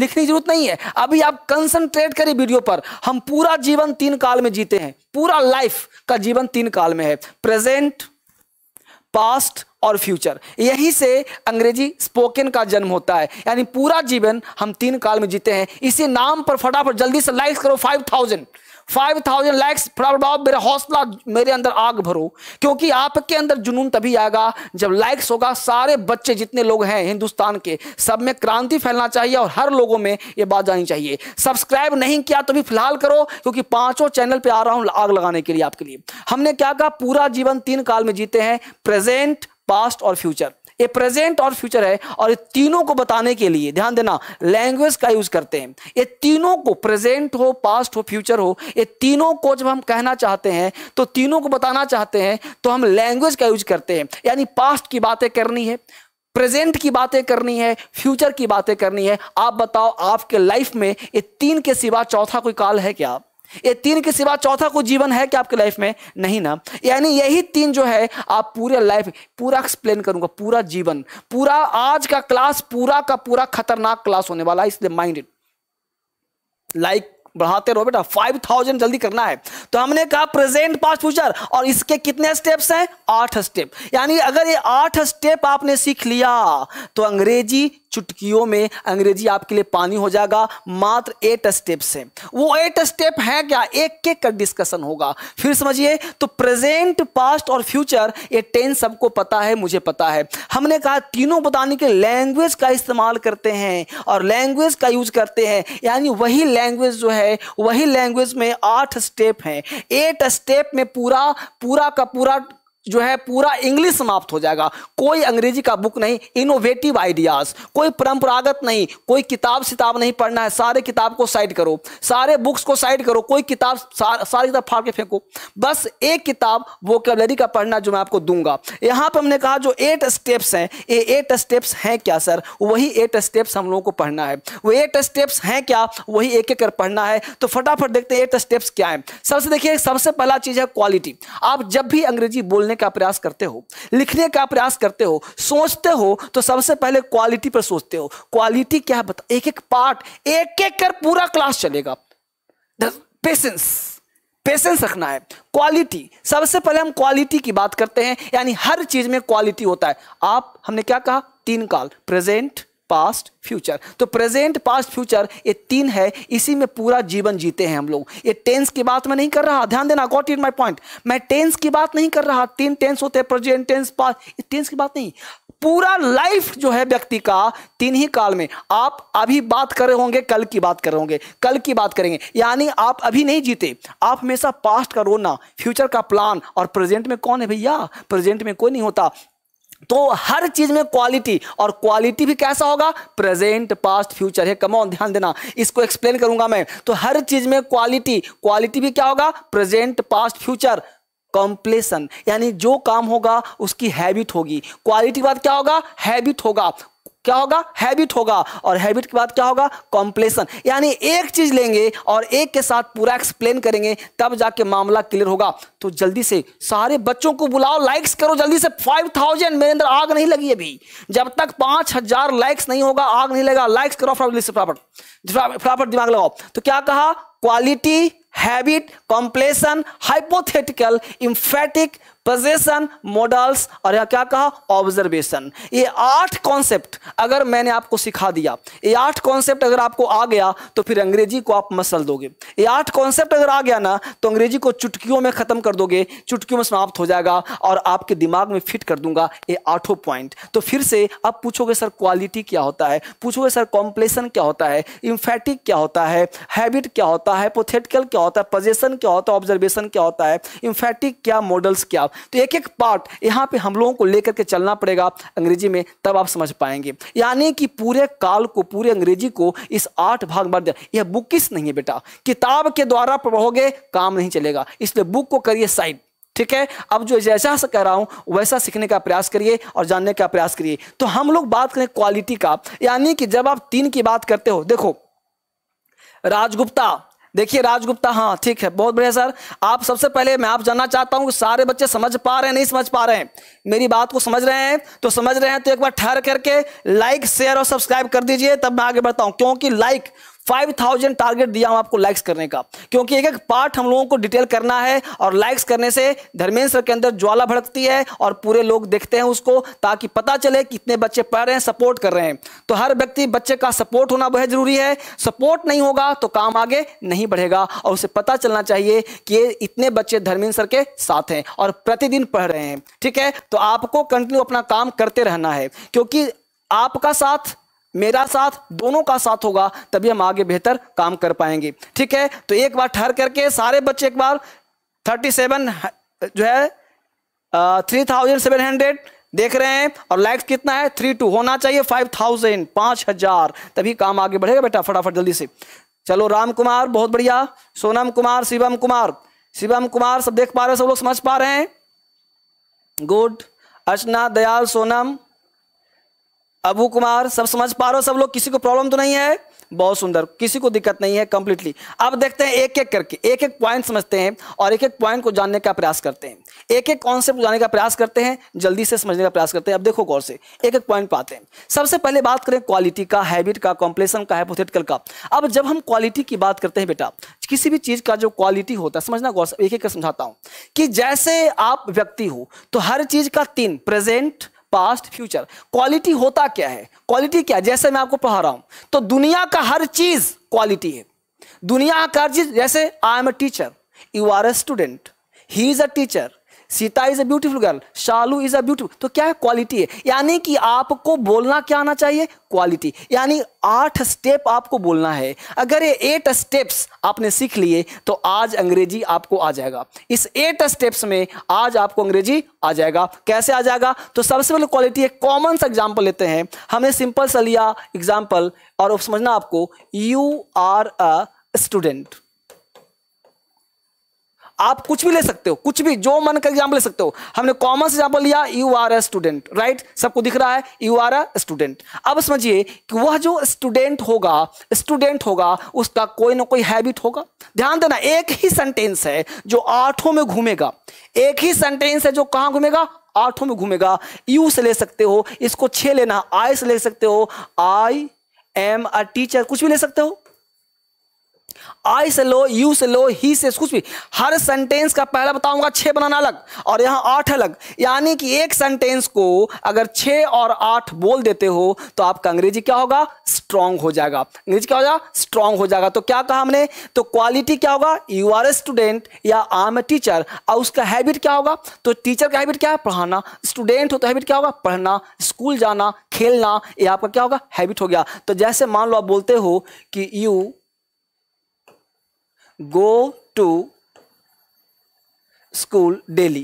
लिखने की जरूरत नहीं है अभी आप कंसंट्रेट करें वीडियो पर हम पूरा जीवन तीन काल में जीते हैं पूरा लाइफ का जीवन तीन काल में है प्रेजेंट पास्ट और फ्यूचर यही से अंग्रेजी स्पोकन का जन्म होता है यानी पूरा जीवन हम तीन काल में जीते हैं इसी नाम पर फटाफट जल्दी से लाइक करो five thousand five thousand likes प्रभाव मेरा हौसला मेरे अंदर आग भरो क्योंकि आपके अंदर जुनून तभी आएगा जब लाइक्स होगा सारे बच्चे जितने लोग हैं हिंदुस्तान के सब में क्रांति फैलना चाहिए और हर लोगों में ये बात जानी चाहिए सब्सक्राइब नहीं किया तो भी फिलहाल करो क्योंकि पांचों चैनल पर आ रहा हूं आग लगाने के लिए आपके लिए हमने क्या कहा पूरा जीवन तीन काल में जीते हैं प्रेजेंट पास्ट और फ्यूचर ये प्रेजेंट और फ्यूचर है और ये तीनों को बताने के लिए ध्यान देना लैंग्वेज का यूज करते हैं ये तीनों को प्रेजेंट हो पास्ट हो फ्यूचर हो ये तीनों को जब हम कहना चाहते हैं तो तीनों को बताना चाहते हैं तो हम लैंग्वेज का यूज करते हैं यानी पास्ट की बातें करनी है प्रेजेंट की बातें करनी है फ्यूचर की बातें करनी है आप बताओ आपके लाइफ में ये तीन के सिवा चौथा कोई काल है क्या ये तीन के सिवा चौथा कोई जीवन है क्या आपके लाइफ में नहीं ना यानी यही तीन जो है आप पूरे लाइफ पूरा एक्सप्लेन करूंगा पूरा जीवन पूरा आज का क्लास पूरा का पूरा खतरनाक क्लास होने वाला है इसलिए माइंडेड लाइक बढ़ाते रहो बेटा फाइव थाउजेंड जल्दी करना है तो हमने कहा प्रेजेंट पास्ट फ्यूचर और इसके कितने स्टेप्स हैं आठ स्टेप यानी अगर ये आठ स्टेप आपने सीख लिया तो अंग्रेजी चुटकियों में अंग्रेजी आपके लिए पानी हो जाएगा मात्र एट स्टेप से वो एट स्टेप है क्या एक एक का डिस्कशन होगा फिर समझिए तो प्रेजेंट पास्ट और फ्यूचर ये टेन सबको पता है मुझे पता है हमने कहा तीनों बताने के लैंग्वेज का इस्तेमाल करते हैं और लैंग्वेज का यूज करते हैं यानी वही लैंग्वेज जो है वही लैंग्वेज में आठ स्टेप हैं है एट स्टेप में पूरा पूरा का पूरा जो है पूरा इंग्लिश समाप्त हो जाएगा कोई अंग्रेजी का बुक नहीं इनोवेटिव आइडियाज कोई परंपरागत नहीं कोई किताब सिताब नहीं पढ़ना है सारे किताब को साइड करो सारे बुक्स को साइड करो कोई किताब सार, सारी किताब फाड़ के फेंको बस एक किताब वोकेबलरी का पढ़ना जो मैं आपको दूंगा यहाँ पर हमने कहा जो एट स्टेप्स हैं ये एट स्टेप्स हैं क्या सर वही एट स्टेप्स हम लोगों को पढ़ना है वो एट स्टेप्स हैं क्या वही एक एक कर पढ़ना है तो फटाफट देखते हैं एट स्टेप्स क्या है सबसे देखिए सबसे पहला चीज है क्वालिटी आप जब भी अंग्रेजी बोलने का प्रयास करते हो लिखने का प्रयास करते हो सोचते हो तो सबसे पहले क्वालिटी पर सोचते हो क्वालिटी क्या है बता एक एक पार्ट एक एक कर पूरा क्लास चलेगा पेशेंस पेशेंस रखना है क्वालिटी सबसे पहले हम क्वालिटी की बात करते हैं यानी हर चीज में क्वालिटी होता है आप हमने क्या कहा तीन काल प्रेजेंट पास्ट फ्यूचर तो प्रेजेंट पास्ट फ्यूचर ये तीन है इसी में पूरा जीवन जीते हैं हम लोग ये टेंस की बात मैं नहीं कर रहा ध्यान देना गॉट इट माय पॉइंट मैं टेंस की बात नहीं कर रहा तीन टेंस होते हैं प्रेजेंट टेंस पास्ट टेंस की बात नहीं पूरा लाइफ जो है व्यक्ति का तीन ही काल में आप अभी बात कर रहे होंगे कल की बात कर रहे होंगे कल की बात करेंगे यानी आप अभी नहीं जीते आप हमेशा पास्ट का रोना फ्यूचर का प्लान और प्रेजेंट में कौन है भैया प्रेजेंट में कोई नहीं होता तो हर चीज में क्वालिटी और क्वालिटी भी कैसा होगा प्रेजेंट पास्ट फ्यूचर है कमॉन ध्यान देना इसको एक्सप्लेन करूंगा मैं तो हर चीज में क्वालिटी क्वालिटी भी क्या होगा प्रेजेंट पास्ट फ्यूचर कॉम्प्लेसन यानी जो काम होगा उसकी हैबिट होगी क्वालिटी के बाद क्या होगा हैबिट होगा क्या होगा हैबिट होगा और हैबिट के बाद क्या होगा कॉम्प्लेसन यानी एक चीज लेंगे और एक के साथ पूरा एक्सप्लेन करेंगे तब जाके मामला क्लियर होगा तो जल्दी से सारे बच्चों को बुलाओ लाइक्स करो जल्दी से फाइव थाउजेंड मेरे अंदर आग नहीं लगी अभी जब तक पांच हजार लाइक्स नहीं होगा आग नहीं लगा लाइक्स करो फटाफट से फटाफट फटाफट दिमाग लगाओ तो क्या कहा quality habit completion hypothetical emphatic possession models और यह क्या कहा ऑब्जर्वेशन ये आठ कॉन्सेप्ट अगर मैंने आपको सिखा दिया ये आठ कॉन्सेप्ट अगर आपको आ गया तो फिर अंग्रेजी को आप मसल दोगे ये आठ कॉन्सेप्ट अगर आ गया ना तो अंग्रेजी को चुटकियों में खत्म कर दोगे चुटकियों में समाप्त हो जाएगा और आपके दिमाग में फिट कर दूंगा ये आठों पॉइंट तो फिर से आप पूछोगे सर क्वालिटी क्या होता है पूछोगे सर कॉम्प्लेसन क्या होता है इम्फेटिक क्या होता है हैबिट क्या होता है पोथेटिकल क्या होता है पोजेशन क्या होता है ऑब्जर्वेशन क्या होता है इम्फेटिक क्या मॉडल्स क्या तो एक एक पार्ट यहाँ पे हम लोगों को लेकर के चलना पड़ेगा अंग्रेजी में तब आप समझ पाएंगे यानी कि पूरे काल को पूरे अंग्रेजी को इस आठ भाग बांट दिया यह बुक किस नहीं है बेटा किताब के द्वारा पढ़ोगे काम नहीं चलेगा इसलिए बुक को करिए साइड ठीक है अब जो जैसा कह रहा हूँ वैसा सीखने का प्रयास करिए और जानने का प्रयास करिए तो हम लोग बात करें क्वालिटी का यानी कि जब आप तीन की बात करते हो देखो राजगुप्ता देखिए राजगुप्ता हाँ ठीक है बहुत बढ़िया सर आप सबसे पहले मैं आप जानना चाहता हूँ कि सारे बच्चे समझ पा रहे हैं नहीं समझ पा रहे हैं मेरी बात को समझ रहे हैं तो समझ रहे हैं तो एक बार ठहर करके लाइक शेयर और सब्सक्राइब कर दीजिए तब मैं आगे बढ़ता हूँ क्योंकि लाइक फाइव थाउजेंड टारगेट दिया हम आपको लाइक्स करने का क्योंकि एक एक पार्ट हम लोगों को डिटेल करना है और लाइक्स करने से धर्मेंद्र के अंदर ज्वाला भड़कती है और पूरे लोग देखते हैं उसको ताकि पता चले कितने बच्चे पढ़ रहे हैं सपोर्ट कर रहे हैं तो हर व्यक्ति बच्चे का सपोर्ट होना बहुत जरूरी है सपोर्ट नहीं होगा तो काम आगे नहीं बढ़ेगा और उसे पता चलना चाहिए कि ये इतने बच्चे धर्मेंद्र सर के साथ हैं और प्रतिदिन पढ़ रहे हैं ठीक है तो आपको कंटिन्यू अपना काम करते रहना है क्योंकि आपका साथ मेरा साथ दोनों का साथ होगा तभी हम आगे बेहतर काम कर पाएंगे ठीक है तो एक बार ठहर करके सारे बच्चे एक बार थर्टी सेवन जो है थ्री थाउजेंड सेवन हंड्रेड देख रहे हैं और लाइक्स कितना है थ्री टू होना चाहिए फाइव थाउजेंड पांच हजार तभी काम आगे बढ़ेगा बेटा फटाफट जल्दी से चलो राम कुमार बहुत बढ़िया सोनम कुमार शिवम कुमार शिवम कुमार सब देख पा रहे हैं सब लोग समझ पा रहे हैं गुड अर्चना दयाल सोनम अबू कुमार सब समझ पा रहे हो सब लोग किसी को प्रॉब्लम तो नहीं है बहुत सुंदर किसी को दिक्कत नहीं है कंप्लीटली अब देखते हैं एक एक करके एक एक पॉइंट समझते हैं और एक एक पॉइंट को जानने का प्रयास करते हैं एक एक कॉन्सेप्ट जानने का प्रयास करते हैं जल्दी से समझने का प्रयास करते हैं अब देखो गौर से एक एक पॉइंट पाते हैं सबसे पहले बात करें क्वालिटी का हैबिट का कॉम्प्लेसन का हैपोथेटिकल का अब जब हम क्वालिटी की बात करते हैं बेटा किसी भी चीज़ का जो क्वालिटी होता है समझना गौर से एक एक समझाता हूँ कि जैसे आप व्यक्ति हो तो हर चीज़ का तीन प्रेजेंट पास्ट फ्यूचर क्वालिटी होता क्या है क्वालिटी क्या जैसे मैं आपको पढ़ा रहा हूं तो दुनिया का हर चीज क्वालिटी है दुनिया का हर चीज जैसे I am a teacher you are a student he is a teacher Sita is a beautiful girl Shalu is a beautiful तो क्या है क्वालिटी है यानी कि आपको बोलना क्या आना चाहिए क्वालिटी यानी आठ स्टेप आपको बोलना है अगर ये एट स्टेप्स आपने सीख लिए तो आज अंग्रेजी आपको आ जाएगा इस एट स्टेप्स में आज आपको अंग्रेजी आ जाएगा कैसे आ जाएगा तो सबसे पहले क्वालिटी एक कॉमन सा एग्जाम्पल लेते हैं हमने सिंपल सा लिया एग्जाम्पल और समझना आपको यू आर अ स्टूडेंट आप कुछ भी ले सकते हो कुछ भी जो मन का एग्जाम्पल ले सकते हो हमने कॉमर्स एग्जाम्पल लिया you are a student right सबको दिख रहा है यू आर अ स्टूडेंट अब समझिए कि वह जो स्टूडेंट होगा स्टूडेंट होगा उसका कोई ना कोई हैबिट होगा ध्यान देना एक ही सेंटेंस है जो आठों में घूमेगा एक ही सेंटेंस है जो कहां घूमेगा आठों में घूमेगा यू से ले सकते हो इसको छे लेना आई से ले सकते हो आई एम अ टीचर कुछ भी ले सकते हो आई से लो यू से लो ही से कुछ भी हर सेंटेंस का पहला बताऊंगा छह बनाना अलग और यहां आठ अलग यानी कि एक सेंटेंस को अगर छः और आठ बोल देते हो तो आपका अंग्रेजी क्या होगा स्ट्रांग हो जाएगा अंग्रेजी क्या हो जाएगा स्ट्रांग हो जाएगा तो क्या कहा हमने तो क्वालिटी क्या होगा यू आर ए स्टूडेंट या आई एम ए टीचर और उसका हैबिट क्या होगा तो टीचर का हैबिट क्या है पढ़ाना स्टूडेंट हो तो हैबिट क्या होगा पढ़ना स्कूल जाना खेलना ये आपका क्या होगा हैबिट हो गया तो जैसे मान लो आप बोलते हो कि you go to school daily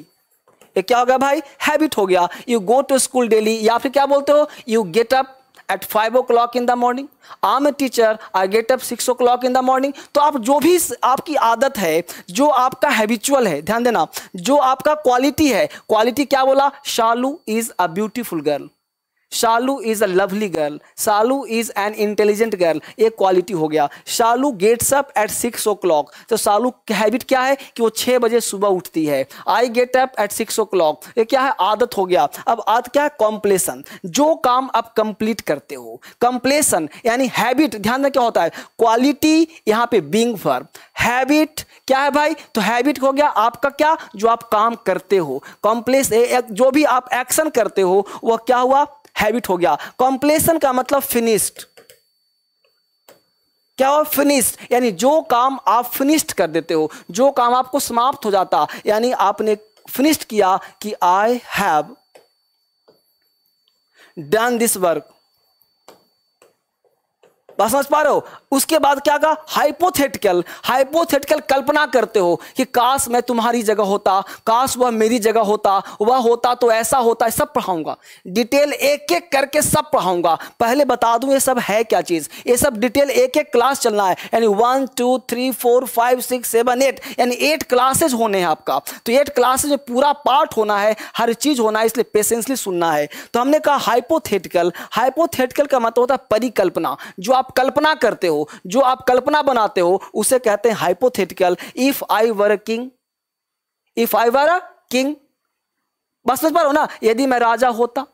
ये क्या हो गया भाई हैबिट हो गया you go to school daily या फिर क्या बोलते हो you get up at five o'clock in the morning I'm a teacher I get up six o'clock in the morning तो आप जो भी आपकी आदत है जो आपका हैबिचुअल है ध्यान देना जो आपका क्वालिटी है क्वालिटी क्या बोला Shalu is a beautiful girl Shalu is a lovely girl Shalu is an intelligent girl एक क्वालिटी हो गया Shalu gets up at six o'clock तो शालू हैबिट क्या है कि वो छः बजे सुबह उठती है I get up at six o'clock ये क्या है आदत हो गया अब आदत क्या है कॉम्प्लेसन जो काम आप कंप्लीट करते हो कंप्लेसन यानी हैबिट ध्यान में क्या होता है क्वालिटी यहाँ पे बींग फर हैबिट क्या है भाई तो हैबिट हो गया आपका क्या जो आप काम करते हो कॉम्प्लेस जो भी आप एक्शन करते हो वह क्या हुआ हैबिट हो गया कॉम्प्लेसन का मतलब फिनिश्ड क्या हो फिनिश्ड यानी जो काम आप फिनिश्ड कर देते हो जो काम आपको समाप्त हो जाता यानी आपने फिनिश्ड किया कि I have done this work बात समझ पा रहे हो उसके बाद क्या कहा हाइपोथेटिकल हाइपोथेटिकल कल्पना करते हो कि काश मैं तुम्हारी जगह होता काश वह मेरी जगह होता वह होता तो ऐसा होता सब पढ़ाऊंगा डिटेल एक एक करके सब पढ़ाऊंगा पहले बता दूं ये सब है क्या चीज ये सब डिटेल एक एक क्लास चलना है यानी one two three four five six seven eight यानी एट क्लासेज होने हैं आपका तो एट क्लासेज में पूरा पार्ट होना है हर चीज होना है इसलिए पेशेंसली सुनना है तो हमने कहा हाइपोथेटिकल हाइपोथेटिकल का मतलब होता है परिकल्पना जो आप कल्पना करते हो जो आप कल्पना बनाते हो उसे कहते हैं hypothetical if I were king if I were king बस समझ पा रहा हो ना यदि मैं राजा होता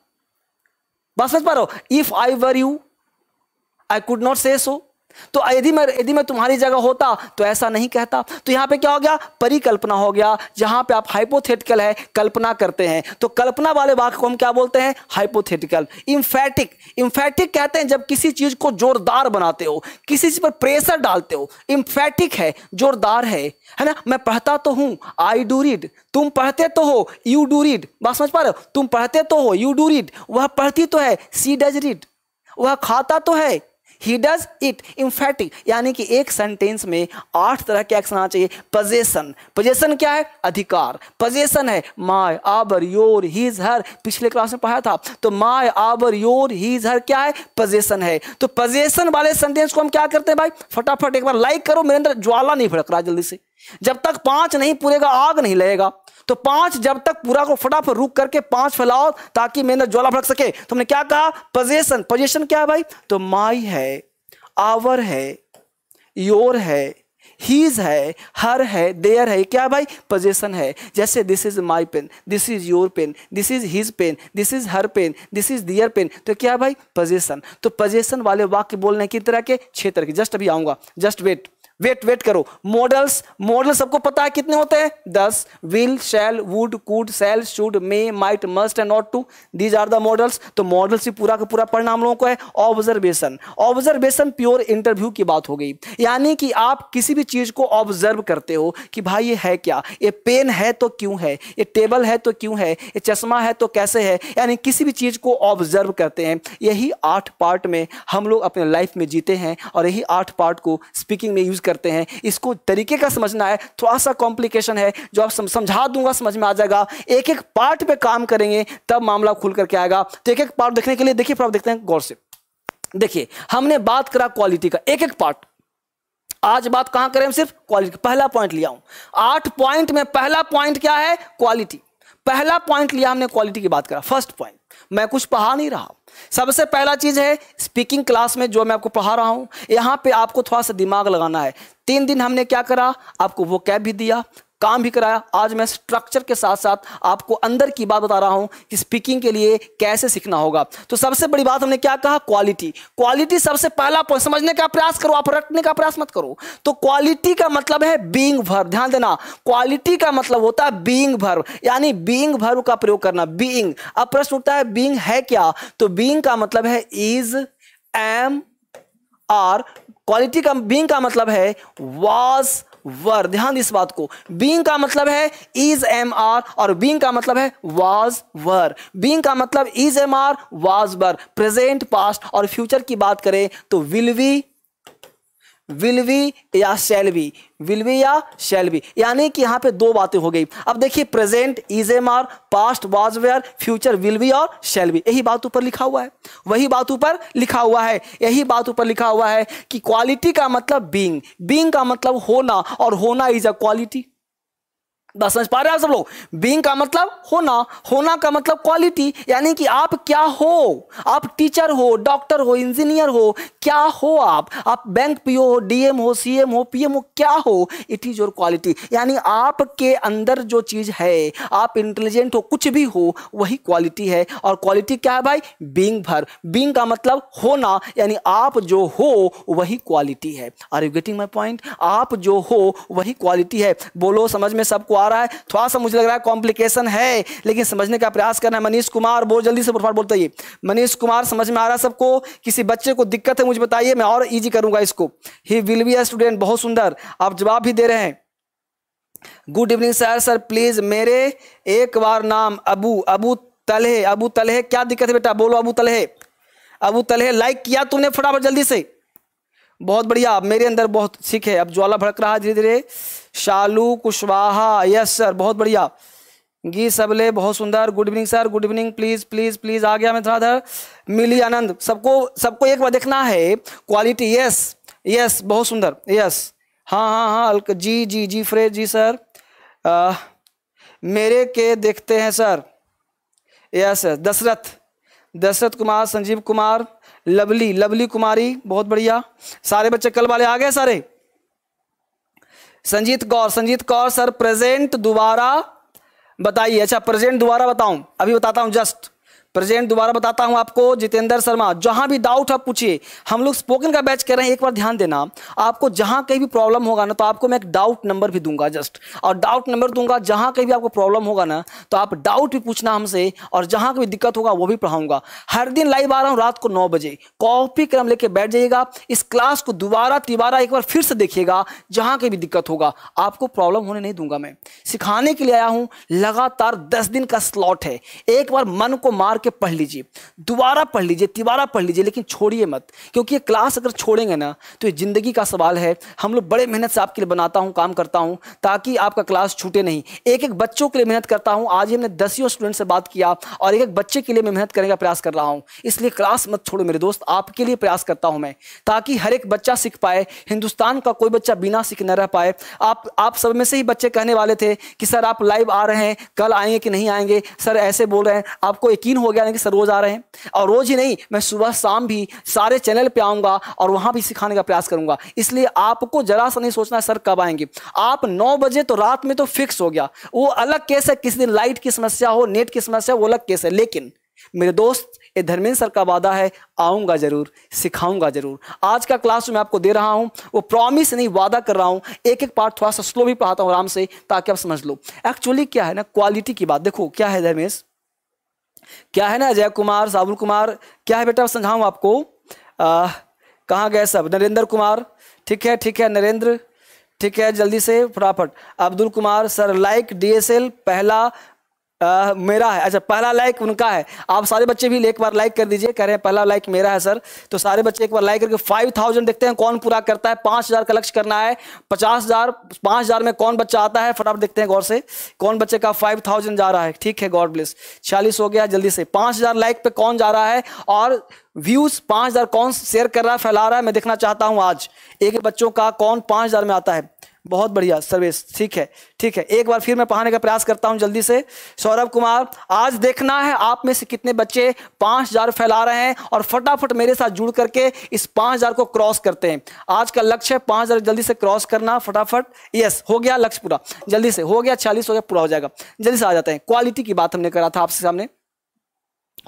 बस समझ पा रहा हो if I were you I could not say so तो यदि मैं यदि मैं तुम्हारी जगह होता तो ऐसा नहीं कहता तो यहाँ पे क्या हो गया परिकल्पना हो गया जहाँ पे आप हाइपोथेटिकल है कल्पना करते हैं तो कल्पना वाले वाक्य को हम क्या बोलते हैं हाइपोथेटिकल इम्फेटिक इम्फेटिक कहते हैं जब किसी चीज को जोरदार बनाते हो किसी चीज पर प्रेशर डालते हो इम्फेटिक है जोरदार है है ना मैं पढ़ता तो हूँ आई डू रीड तुम पढ़ते तो हो यू डू रीड बात समझ पा रहे हो तुम पढ़ते तो हो यू डू रीड वह पढ़ती तो है सी डज रीड वह खाता तो है ही डज इट इम्फेटिक यानी कि एक सेंटेंस में आठ तरह के एक्शन आना चाहिए पजेशन पजेशन क्या है अधिकार पजेशन है my our your his her पिछले क्लास में पढ़ाया था तो my our your his her क्या है पजेशन है तो पजेशन वाले सेंटेंस को हम क्या करते हैं भाई फटाफट एक बार लाइक करो मेरे अंदर ज्वाला नहीं भड़क रहा जल्दी से जब तक पांच नहीं पूरेगा आग नहीं लगेगा तो पांच जब तक पूरा को फटाफट रुक करके पांच फैलाओ ताकि मेरे अंदर ज्वाला भड़क सके तुमने क्या कहा पोजेशन पोजेशन क्या है भाई तो माई है आवर है योर है हीज है हर है देयर है क्या भाई पोजेशन है जैसे this is my pen this is your pen this is his pen this is her pen this is their pen तो क्या भाई पोजेशन तो पोजेशन वाले वाक्य बोलने की तरह के क्षेत्र के जस्ट अभी आऊंगा जस्ट वेट वेट वेट करो मॉडल्स मॉडल सबको पता है कितने होते हैं दस will shall would could shall should may might must and not to these are the models तो मॉडल्स ही पूरा का पूरा पढ़ना हम लोगों को है ऑब्जर्वेशन ऑब्जर्वेशन प्योर इंटरव्यू की बात हो गई यानी कि आप किसी भी चीज को ऑब्जर्व करते हो कि भाई ये है क्या ये पेन है तो क्यों है ये टेबल है तो क्यों है ये चश्मा है तो कैसे है यानी किसी भी चीज को ऑब्जर्व करते हैं यही आठ पार्ट में हम लोग अपने लाइफ में जीते हैं और यही आठ पार्ट को स्पीकिंग में यूज करते हैं इसको तरीके का समझना है थोड़ा सा कॉम्प्लिकेशन है जो आप समझा दूंगा समझ में आ जाएगा एक एक पार्ट पे काम करेंगे तब मामला खुल करके आएगा तो एक एक पार्ट देखने के लिए देखिए फिर आप देखते हैं गौर से देखिए हमने बात करा क्वालिटी का एक एक पार्ट आज बात कहां करें सिर्फ क्वालिटी पहला पॉइंट लिया हूं आठ पॉइंट में पहला पॉइंट क्या है क्वालिटी पहला पॉइंट लिया हमने क्वालिटी की बात करा फर्स्ट पॉइंट मैं कुछ पढ़ा नहीं रहा सबसे पहला चीज़ है स्पीकिंग क्लास में जो मैं आपको पढ़ा रहा हूं यहां पे आपको थोड़ा सा दिमाग लगाना है तीन दिन हमने क्या करा आपको वो कैब भी दिया काम भी कराया आज मैं स्ट्रक्चर के साथ साथ आपको अंदर की बात बता रहा हूं कि स्पीकिंग के लिए कैसे सीखना होगा तो सबसे बड़ी बात हमने क्या कहा क्वालिटी क्वालिटी सबसे पहला पॉइंट समझने का प्रयास करो आप रटने का प्रयास मत करो तो क्वालिटी का मतलब है बींग भर ध्यान देना क्वालिटी का मतलब होता है बींग भर यानी बींग भर का प्रयोग करना बींग अब प्रश्न उठता है बींग है क्या तो बींग का मतलब है इज एम आर क्वालिटी का बींग का मतलब है वॉज वर ध्यान इस बात को बींग का मतलब है इज एम आर और बींग का मतलब है वाज वर बींग का मतलब is am are was were present past और फ्यूचर की बात करें तो विल वी विल वी या शैल वी विल वी या शैल वी यानी कि यहाँ पे दो बातें हो गई अब देखिए present is am are past was were future will we और शैल वी यही बात ऊपर लिखा हुआ है वही बात ऊपर लिखा हुआ है यही बात ऊपर लिखा हुआ है कि क्वालिटी का मतलब बींग बींग का मतलब होना और होना इज अ क्वालिटी बात समझ पा रहे आप सब लोग बींग का मतलब होना होना का मतलब क्वालिटी यानी कि आप क्या हो आप टीचर हो डॉक्टर हो इंजीनियर हो क्या हो आप आप बैंक पीओ हो डीएम हो सीएम हो पीएम हो क्या हो इट इज योर क्वालिटी यानी आपके अंदर जो चीज है आप इंटेलिजेंट हो कुछ भी हो वही क्वालिटी है और क्वालिटी क्या है भाई बींग भर बींग का मतलब होना यानी आप जो हो वही क्वालिटी है are you getting my point आप जो हो वही क्वालिटी है बोलो समझ में सबको आ रहा है थोड़ा सा मुझे लग रहा है कॉम्प्लिकेशन है लेकिन समझने का प्रयास करना है मनीष कुमार बहुत जल्दी से प्रोफाइल बोलता है मनीष कुमार समझ में आ रहा है सबको किसी बच्चे को दिक्कत है मुझे बताइए मैं और ईजी करूंगा इसको he will be a student बहुत सुंदर आप जवाब भी दे रहे हैं good evening sir sir please मेरे एक बार नाम अबू अबू तलहे अबू तलहे क्या दिक्कत है बेटा बोलो अबू तलहे अबू तलहे लाइक किया तुमने फटाफट जल्दी से बहुत बढ़िया मेरे अंदर बहुत सीख है अब ज्वाला भड़क रहा है धीरे धीरे शालू कुशवाहा यस सर बहुत बढ़िया गी सबले बहुत सुंदर good evening sir good evening please please please आ गया मैं थोड़ा धर मिली आनंद सबको सबको एक बार देखना है क्वालिटी यस यस बहुत सुंदर यस हाँ हाँ हाँ अलक जी जी जी फ्रेज जी सर आ, मेरे के देखते हैं sir yes sir Dashrath Dashrath Kumar Sanjeev Kumar Lovely Lovely Kumari बहुत बढ़िया सारे बच्चे कल वाले आ गए सारे संजीत कौर संजीत कौर सर प्रेजेंट दोबारा बताइए अच्छा प्रेजेंट दोबारा बताऊं अभी बताता हूं जस्ट प्रेजेंट दोबारा बताता हूं आपको जितेंद्र शर्मा जहां भी डाउट आप पूछिए हम लोग स्पोकन का बैच कर रहे हैं एक बार ध्यान देना आपको जहां कहीं भी प्रॉब्लम होगा ना तो आपको मैं एक डाउट नंबर भी दूंगा जस्ट और डाउट नंबर दूंगा जहां कहीं भी आपको प्रॉब्लम होगा ना तो आप डाउट भी पूछना हमसे और जहां कभी दिक्कत होगा वो भी पढ़ाऊंगा हर दिन लाइव आ रहा हूँ रात को नौ बजे कॉपी क्रम लेके बैठ जाइएगा इस क्लास को दोबारा तिबारा एक बार फिर से देखिएगा जहां कहीं भी दिक्कत होगा आपको प्रॉब्लम होने नहीं दूंगा मैं सिखाने के लिए आया हूँ लगातार दस दिन का स्लॉट है एक बार मन को मार मार के पढ़ लीजिए दोबारा पढ़ लीजिए तिबारा पढ़ लीजिए लेकिन छोड़िए मत क्योंकि ये क्लास अगर छोड़ेंगे ना तो ये ज़िंदगी का सवाल है हम लोग बड़े मेहनत से आपके लिए बनाता हूँ काम करता हूँ ताकि आपका क्लास छूटे नहीं एक एक बच्चों के लिए मेहनत करता हूँ आज ही हमने दसियों स्टूडेंट से बात किया और एक एक बच्चे के लिए मैं मेहनत करने का प्रयास कर रहा हूँ इसलिए क्लास मत छोड़ो मेरे दोस्त आपके लिए प्रयास करता हूँ मैं ताकि हर एक बच्चा सीख पाए हिंदुस्तान का कोई बच्चा बिना सीख न रह पाए आप आप सब में से ही बच्चे कहने वाले थे कि सर आप लाइव आ रहे हैं कल आएंगे कि नहीं आएंगे सर ऐसे बोल रहे हैं आपको यकीन हो हो गया कि सर रोज़ आ रहे हैं और रोज़ ही नहीं मैं सुबह शाम भी सारे चैनल पे आऊंगा और वहां भी सिखाने का प्रयास करूंगा इसलिए आपको जरा सा नहीं सोचना सर कब आएंगे आप नौ बजे तो रात में तो फिक्स हो गया वो अलग केस है किसी दिन लाइट की समस्या हो नेट की समस्या हो वो अलग केस है लेकिन मेरे दोस्त ये धर्मेंद्र सर का वादा है आऊंगा जरूर सिखाऊंगा जरूर आज का क्लास मैं आपको दे रहा हूं वो प्रॉमिस नहीं वादा कर रहा हूं एक एक पार्ट थोड़ा सा स्लो भी पढ़ाता हूं आराम से ताकि आप समझ लो एक्चुअली क्या है ना क्वालिटी की बात देखो क्या है धर्मेश क्या है ना अजय कुमार साबुल कुमार क्या है बेटा समझाऊँ आपको कहाँ गए सब नरेंद्र कुमार ठीक है ठीक है नरेंद्र ठीक है जल्दी से फटाफट Abdul Kumar sir like DSL पहला आ, मेरा है अच्छा पहला लाइक उनका है आप सारे बच्चे भी एक बार लाइक कर दीजिए कह रहे हैं पहला लाइक मेरा है सर तो सारे बच्चे एक बार लाइक करके फाइव थाउजेंड देखते हैं कौन पूरा करता है पांच हज़ार का लक्ष्य करना है पचास हज़ार पांच हज़ार में कौन बच्चा आता है फटाफट देखते हैं गौर से कौन बच्चे का फाइव थाउजेंड जा रहा है ठीक है गॉड ब्लेस छियालीस हो गया जल्दी से पाँच हज़ार लाइक पे कौन जा रहा है और व्यूज पाँच हज़ार कौन शेयर कर रहा है फैला रहा है मैं देखना चाहता हूँ आज एक बच्चों का कौन पाँच हज़ार में आता है बहुत बढ़िया सर्वेश ठीक है ठीक है एक बार फिर मैं पढ़ाने का प्रयास करता हूं जल्दी से सौरभ कुमार आज देखना है आप में से कितने बच्चे पाँच हज़ार फैला रहे हैं और फटाफट मेरे साथ जुड़ करके इस पाँच हज़ार को क्रॉस करते हैं आज का लक्ष्य है पाँच हज़ार जल्दी से क्रॉस करना फटाफट यस हो गया लक्ष्य पूरा जल्दी से हो गया चालीस हो गया पूरा हो जाएगा जल्दी से आ जाते हैं क्वालिटी की बात हमने करा था आपसे सामने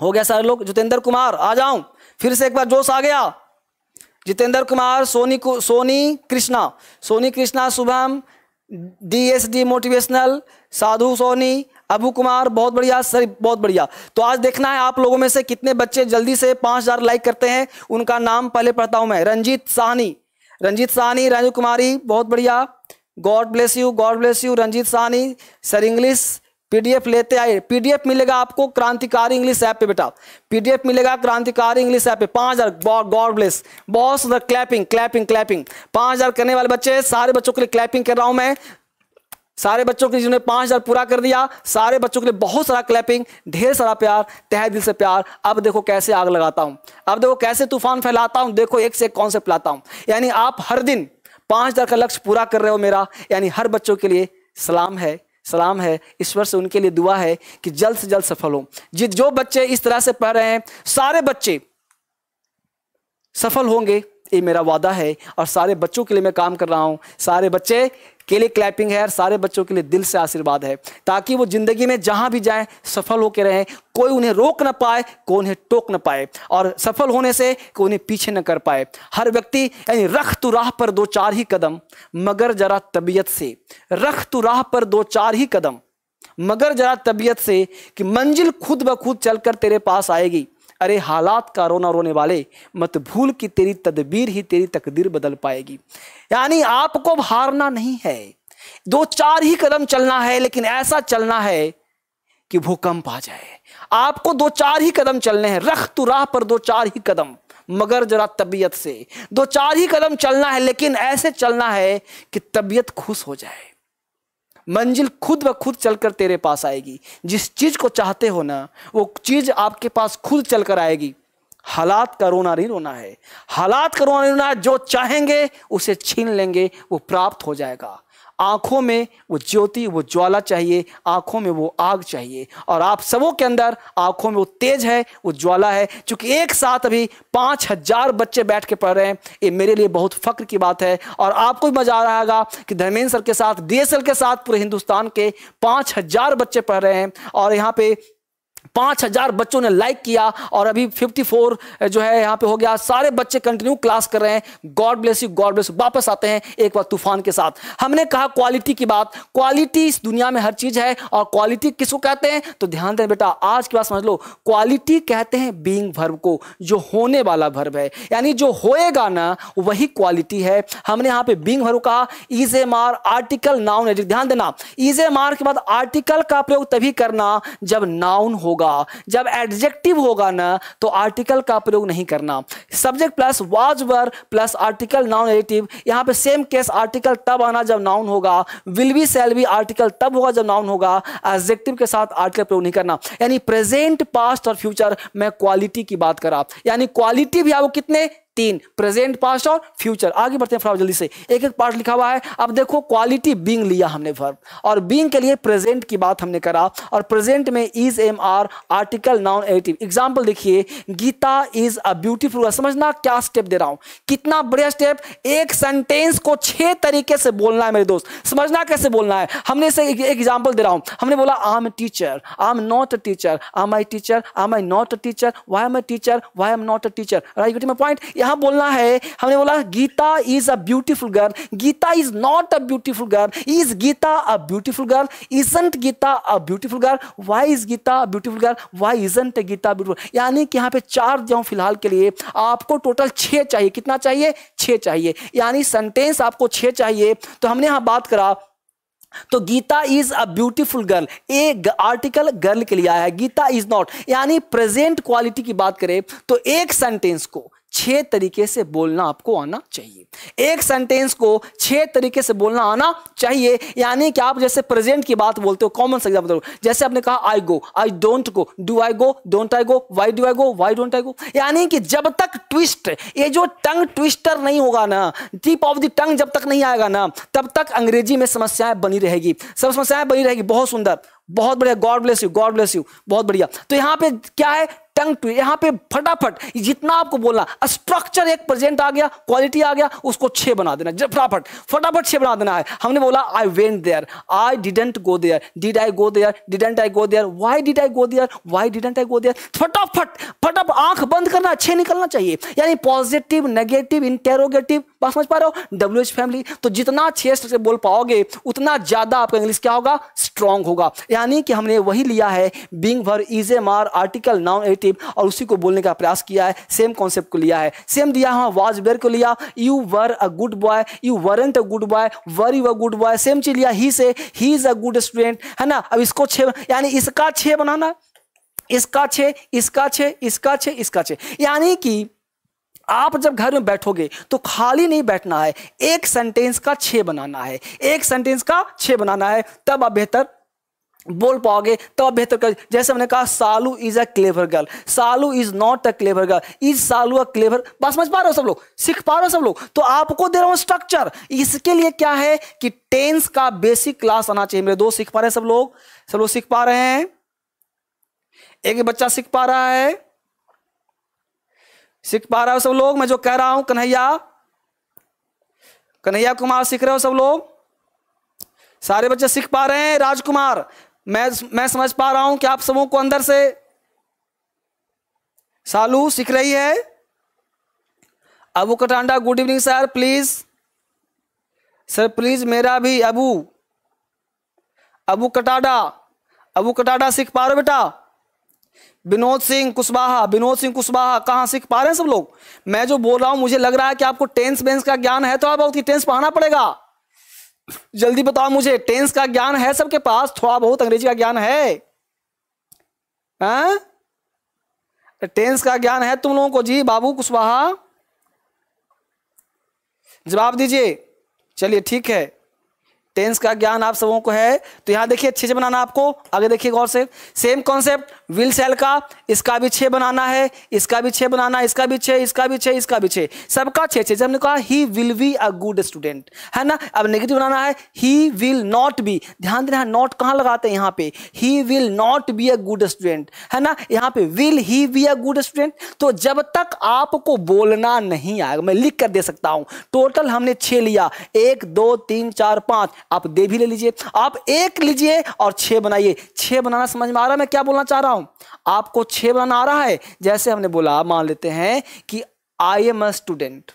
हो गया सारे लोग जितेंद्र कुमार आ जाऊं फिर से एक बार जोश आ गया जितेंद्र कुमार सोनी सोनी कृष्णा सोनी कृष्णा शुभम डीएसडी मोटिवेशनल साधु सोनी अबू कुमार बहुत बढ़िया सर बहुत बढ़िया तो आज देखना है आप लोगों में से कितने बच्चे जल्दी से पाँच हज़ार लाइक करते हैं उनका नाम पहले पढ़ता हूँ मैं रंजीत साहनी रंजीत साहनी राजू कुमारी बहुत बढ़िया God bless you God bless you Ranjeet Sahni sir English PDF लेते आए पीडीएफ मिलेगा आपको क्रांतिकारी इंग्लिश ऐप पे बेटा पीडीएफ मिलेगा क्रांतिकारी इंग्लिश ऐप पे पांच हजार गॉड ब्लेस बहुत सुंदर क्लैपिंग क्लैपिंग क्लैपिंग पांच हजार करने वाले बच्चे सारे बच्चों के लिए क्लैपिंग कर रहा हूं मैं सारे बच्चों के जिन्होंने पांच हजार पूरा कर दिया सारे बच्चों के लिए बहुत सारा क्लैपिंग ढेर सारा प्यार तह दिल से प्यार अब देखो कैसे आग लगाता हूं अब देखो कैसे तूफान फैलाता हूं देखो एक से एक कॉन्सेप्ट लाता हूं यानी आप हर दिन पांच हजार का लक्ष्य पूरा कर रहे हो मेरा यानी हर बच्चों के लिए सलाम है सलाम है ईश्वर से उनके लिए दुआ है कि जल्द से जल्द सफल हो जो बच्चे इस तरह से पढ़ रहे हैं सारे बच्चे सफल होंगे ये मेरा वादा है और सारे बच्चों के लिए मैं काम कर रहा हूँ सारे बच्चे के लिए क्लैपिंग है और सारे बच्चों के लिए दिल से आशीर्वाद है ताकि वो जिंदगी में जहां भी जाए सफल होकर रहें कोई उन्हें रोक ना पाए कोई उन्हें टोक ना पाए और सफल होने से कोई उन्हें पीछे न कर पाए हर व्यक्ति यानी रख तो राह पर दो चार ही कदम मगर जरा तबीयत से रख तो राह पर दो चार ही कदम मगर जरा तबीयत से कि मंजिल खुद ब खुद चलकर तेरे पास आएगी अरे हालात का रोना रोने वाले मत भूल कि तेरी तदबीर ही तेरी तकदीर बदल पाएगी यानी आपको हारना नहीं है दो चार ही कदम चलना है लेकिन ऐसा चलना है कि भूकंप आ जाए आपको दो चार ही कदम चलने हैं रख तो राह पर दो चार ही कदम मगर जरा तबीयत से दो चार ही कदम चलना है लेकिन ऐसे चलना है कि तबीयत खुश हो जाए मंजिल खुद ब खुद चल कर तेरे पास आएगी जिस चीज़ को चाहते हो ना वो चीज़ आपके पास खुद चल कर आएगी हालात का रोना नहीं रोना है हालात का रोना नहीं रोना है जो चाहेंगे उसे छीन लेंगे वो प्राप्त हो जाएगा आँखों में वो ज्योति वो ज्वाला चाहिए आँखों में वो आग चाहिए और आप सबों के अंदर आँखों में वो तेज है वो ज्वाला है क्योंकि एक साथ अभी पाँच हजार बच्चे बैठ के पढ़ रहे हैं ये मेरे लिए बहुत फ़ख्र की बात है और आपको भी मज़ा आ रहा होगा कि धर्मेंद्र सर के साथ डी के साथ पूरे हिंदुस्तान के पाँच हजार बच्चे पढ़ रहे हैं और यहाँ पे पांच हजार बच्चों ने लाइक किया और अभी फिफ्टी फोर जो है यहां पे हो गया सारे बच्चे कंटिन्यू क्लास कर रहे हैं God bless you God bless वापस आते हैं एक बार तूफान के साथ हमने कहा क्वालिटी की बात क्वालिटी इस दुनिया में हर चीज है और क्वालिटी किसको कहते हैं तो ध्यान दें बेटा आज की बात समझ लो क्वालिटी कहते हैं बींग भर्व को जो होने वाला भर्व है यानी जो होएगा ना वही क्वालिटी है हमने यहां पर बींग भर्व कहा is am are article noun ध्यान देना इज ए मार के बाद आर्टिकल का प्रयोग तभी करना जब नाउन होगा होगा जब एडजेक्टिव होगा ना तो आर्टिकल का प्रयोग नहीं करना subject plus was were plus article noun एडिटिव यहाँ पे सेम केस आर्टिकल तब आना जब नाउन होगा will be shall be article तब होगा जब नाउन होगा एडजेक्टिव के साथ आर्टिकल प्रयोग नहीं करना यानी प्रेजेंट पास्ट और फ्यूचर में क्वालिटी की बात करा यानी क्वालिटी भी आपको कितने तीन प्रेजेंट पास्ट और फ्यूचर आगे बढ़ते हैं फटाफट जल्दी से एक एक पार्ट लिखा हुआ है अब देखो क्वालिटी बींग लिया हमने वर्ब और बींग के लिए प्रेजेंट की बात हमने करा और प्रेजेंट में is am are article noun एटिव एग्जाम्पल देखिए गीता इज अ ब्यूटीफुल समझना क्या स्टेप दे रहा हूं कितना बढ़िया स्टेप एक सेंटेंस को छह तरीके से बोलना है मेरे दोस्त समझना कैसे बोलना है हमने इसे एक एग्जाम्पल दे रहा हूं हमने बोला I am teacher I am not a teacher I am I teacher I am I not a teacher why am a teacher why am not a teacher right my point यहां बोलना है हमने बोला Geeta is a beautiful girl Geeta is not a beautiful girl is Geeta a beautiful girl isn't Geeta a beautiful girl why is Geeta a beautiful girl why isn't Geeta beautiful यानी कि यहां पे चार जाऊं फिलहाल के लिए आपको टोटल छः चाहिए कितना चाहिए छः चाहिए यानी सेंटेंस आपको छः चाहिए तो हमने यहां बात करा तो Geeta is a beautiful girl a article girl के लिए आया है गीता इज नॉट यानी प्रेजेंट क्वालिटी की बात करें तो एक सेंटेंस को छह तरीके से बोलना आपको आना चाहिए एक सेंटेंस को छह तरीके से बोलना आना चाहिए यानी कि आप जैसे प्रेजेंट की बात बोलते हो कॉमन से एग्जाम्पल जैसे आपने कहा I go I don't go do I go don't I go why do I go why don't I go यानी कि जब तक ट्विस्ट ये जो टंग ट्विस्टर नहीं होगा ना टिप ऑफ द टंग जब तक नहीं आएगा ना तब तक अंग्रेजी में समस्याएं बनी रहेगी सब समस्याएं बनी रहेगी बहुत सुंदर बहुत बढ़िया God bless you God bless you बहुत बढ़िया तो यहां पे क्या है टंग टू यहां पे फटाफट जितना आपको बोलना स्ट्रक्चर एक प्रेजेंट आ गया क्वालिटी आ गया उसको छह बना देना फटाफट फटाफट छह बना देना है हमने बोला I went there I didn't go there did I go there didn't I go there why did I go there why didn't I go there फटाफट फटाफट आंख बंद करना छह निकलना चाहिए यानी पॉजिटिव नेगेटिव इंटेरोगेटिव बात समझ पा रहे हो डब्ल्यू एच फैमिली तो जितना छह से बोल पाओगे उतना ज़्यादा आपका इंग्लिश क्या होगा स्ट्रांग होगा यानी कि हमने वही लिया है बिंग भर is am are article now eighty concept और उसी को बोलने का प्रयास किया है सेम कॉन्सेप्ट को लिया है सेम दिया हुआ वाज वेर को लिया you were a good boy you weren't a good boy were you a good boy same चीज लिया ही से he is a good student है ना अब इसको छे यानी इसका छे बनाना इसका छे इसका छे इसका छे इसका छे यानी कि आप जब घर में बैठोगे तो खाली नहीं बैठना है एक सेंटेंस का छे बनाना है एक सेंटेंस का छे बनाना है तब आप बेहतर बोल पाओगे तो आप बेहतर कर जैसे मैंने कहा Salu is a clever girl Salu is not a clever girl is Salu a clever बस समझ पा रहे हो सब लोग सीख पा रहे हो सब लोग तो आपको दे रहा हूं स्ट्रक्चर इसके लिए क्या है कि टेंस का बेसिक क्लास आना चाहिए मेरे दोस्त सीख पा रहे हैं सब लोग सब लोग सीख पा रहे हैं एक बच्चा सीख पा रहा है सीख पा रहे हो सब लोग मैं जो कह रहा हूं कन्हैया कन्हैया कुमार सीख रहे हो सब लोग सारे बच्चे सीख पा रहे हैं राजकुमार मैं मैं समझ पा रहा हूं कि आप सबों को अंदर से सालू सीख रही है Abu Katanda good evening sir please sir please मेरा भी अबू अबू कटाडा अबू कटाडा सीख पा रहे हो बेटा विनोद सिंह कुशवाहा विनोद सिंह कुशवाहा कहाँ सीख पा रहे हैं सब लोग मैं जो बोल रहा हूं मुझे लग रहा है कि आपको टेंस बेंस का ज्ञान है तो आप बहुत टेंस पाना पड़ेगा जल्दी बताओ मुझे टेंस का ज्ञान है सबके पास थोड़ा बहुत अंग्रेजी का ज्ञान है आ? हाँ? टेंस का ज्ञान है तुम लोगों को जी बाबू कुशवाहा जवाब दीजिए चलिए ठीक है टेंस का ज्ञान आप सबों को है तो यहां देखिए अच्छे से बनाना आपको आगे देखिए गौर से सेम कॉन्सेप्ट विल सेल का इसका भी छः बनाना है इसका भी छः बनाना इसका भी छः इसका भी छः इसका भी छः सबका छः छः जब हमने कहा he will be a good student है ना अब नेगेटिव बनाना है ही विल नॉट बी ध्यान देना नॉट कहाँ लगाते हैं यहाँ पे he will not be a good student है ना यहाँ पे will he be a good student तो जब तक आपको बोलना नहीं आएगा मैं लिख कर दे सकता हूँ टोटल हमने छः लिया एक दो तीन चार पाँच आप दे भी ले लीजिए आप एक लीजिए और छः बनाइए छः बनाना समझ में आ रहा है मैं क्या बोलना चाह रहा हूँ हूँ आपको छः बनाना आ रहा है जैसे हमने बोला मान लेते हैं कि I am a student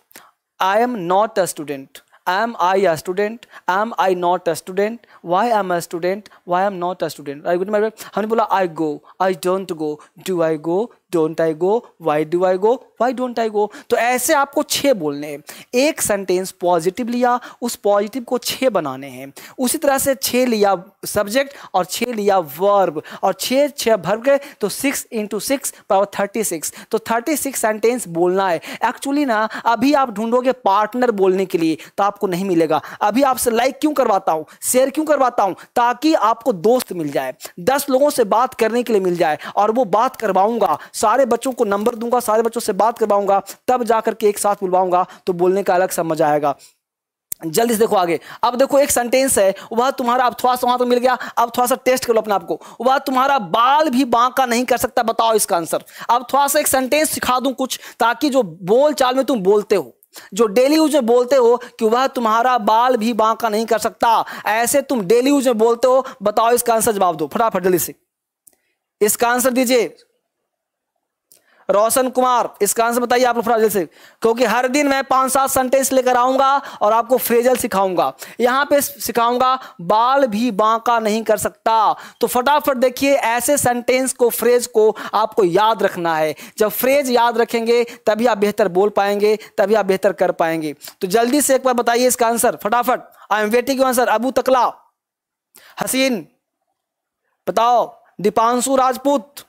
I am not a student I am I a student I am I not a student why am a student why am not a student I good मैं हमने बोला I go I don't go do I go don't I go why do I go why don't I go तो ऐसे आपको छः बोलने हैं एक सेंटेंस पॉजिटिव लिया उस पॉजिटिव को छः बनाने हैं उसी तरह से छः लिया सब्जेक्ट और छः लिया वर्ब और छः छः भर गए तो six into six power thirty six तो थर्टी सिक्स सेंटेंस बोलना है एक्चुअली ना अभी आप ढूंढोगे पार्टनर बोलने के लिए तो आपको नहीं मिलेगा अभी आपसे लाइक क्यों करवाता हूँ शेयर क्यों करवाता हूँ ताकि आपको दोस्त मिल जाए दस लोगों से बात करने के लिए मिल जाए और वो बात करवाऊंगा सारे बच्चों को नंबर दूंगा सारे बच्चों से बात करवाऊंगा तब जाकर के एक साथ बुलवाऊंगा तो बोलने का अलग समझ आएगा जल्दी से देखो आगे अब देखो एक सेंटेंस है वह तुम्हारा अब थोड़ा सा वहां तो मिल गया अब थोड़ा सा टेस्ट कर लो अपने आप को वह तुम्हारा बाल भी बांका नहीं कर सकता बताओ इसका आंसर अब थोड़ा सा एक सेंटेंस सिखा दूं कुछ ताकि जो बोल चाल में तुम बोलते हो जो डेली यूज में बोलते हो कि वह तुम्हारा बाल भी बांका नहीं कर सकता ऐसे तुम डेली यूज में बोलते हो बताओ इसका आंसर जवाब दो फटाफट जल्दी से इसका आंसर दीजिए रोशन कुमार इसका आंसर बताइए आप लोग फ्राजल से क्योंकि हर दिन मैं पांच सात सेंटेंस लेकर आऊंगा और आपको फ्रेजल सिखाऊंगा यहां पे सिखाऊंगा बाल भी बांका नहीं कर सकता तो फटाफट देखिए ऐसे सेंटेंस को फ्रेज को आपको याद रखना है जब फ्रेज याद रखेंगे तभी आप बेहतर बोल पाएंगे तभी आप बेहतर कर पाएंगे तो जल्दी से एक बार बताइए इसका आंसर फटाफट I am waiting you answer Abu Takla Haseen बताओ दीपांशु राजपूत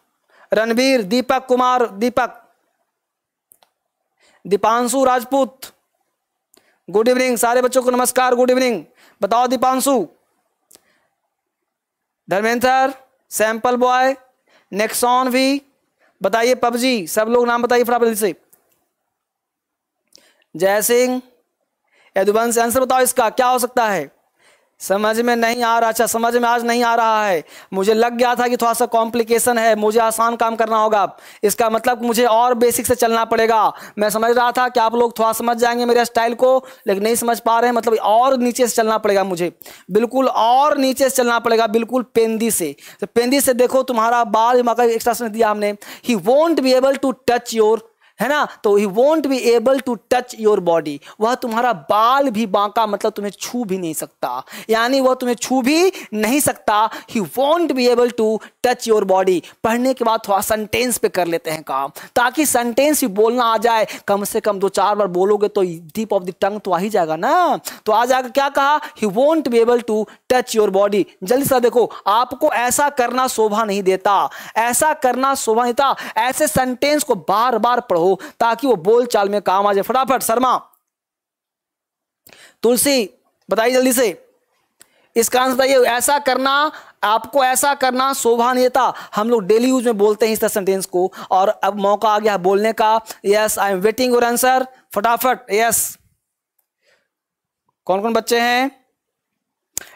रणवीर दीपक कुमार दीपक दीपांशु राजपूत गुड इवनिंग सारे बच्चों को नमस्कार गुड इवनिंग बताओ Deepanshu Dharmendra sample boy Nexon भी बताइए पबजी सब लोग नाम बताइए फटाफट से जय सिंह यदुवंश आंसर बताओ इसका क्या हो सकता है समझ में नहीं आ रहा अच्छा समझ में आज नहीं आ रहा है मुझे लग गया था कि थोड़ा सा कॉम्प्लिकेशन है मुझे आसान काम करना होगा इसका मतलब मुझे और बेसिक से चलना पड़ेगा मैं समझ रहा था कि आप लोग थोड़ा समझ जाएंगे मेरे स्टाइल को लेकिन नहीं समझ पा रहे हैं मतलब और नीचे से चलना पड़ेगा मुझे बिल्कुल और नीचे से चलना पड़ेगा बिल्कुल पेंदी से तो पेंदी से देखो तुम्हारा बाल एक्सप्रेशन दिया हमने he won't be able to touch your है ना तो he won't be able to touch your body वह तुम्हारा बाल भी बांका मतलब तुम्हें छू भी नहीं सकता यानी वह तुम्हें छू भी नहीं सकता he won't be able to touch your body पढ़ने के बाद थोड़ा सेंटेंस पे कर लेते हैं काम ताकि सेंटेंस भी बोलना आ जाए कम से कम दो चार बार बोलोगे तो डीप ऑफ द टंग तो आ ही जाएगा ना तो आ जाएगा क्या कहा he won't be able to touch your body जल्दी से देखो आपको ऐसा करना शोभा नहीं देता ऐसा करना शोभा नहीं देता ऐसे सेंटेंस को बार बार पढ़ो हो ताकि वो बोल चाल में काम आ जाए फटाफट शर्मा तुलसी बताइए जल्दी से इसका आंसर बताइए ऐसा करना आपको ऐसा करना शोभानीयता हम लोग डेली यूज में बोलते हैं इस सेंटेंस को और अब मौका आ गया बोलने का yes I am waiting your answer फटाफट यस कौन कौन बच्चे हैं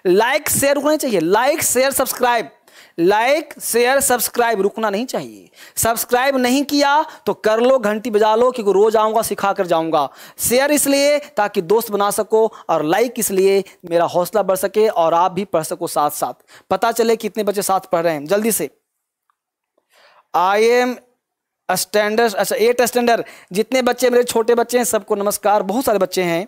लाइक शेयर होना चाहिए like share subscribe like share subscribe रुकना नहीं चाहिए सब्सक्राइब नहीं किया तो कर लो घंटी बजा लो क्योंकि रोज आऊंगा सिखा कर जाऊंगा शेयर इसलिए ताकि दोस्त बना सको और लाइक इसलिए मेरा हौसला बढ़ सके और आप भी पढ़ सको साथ साथ पता चले कितने बच्चे साथ पढ़ रहे हैं जल्दी से आई एम स्टैंडर्ड अच्छा एट स्टैंडर्ड जितने बच्चे मेरे छोटे बच्चे हैं सबको नमस्कार बहुत सारे बच्चे हैं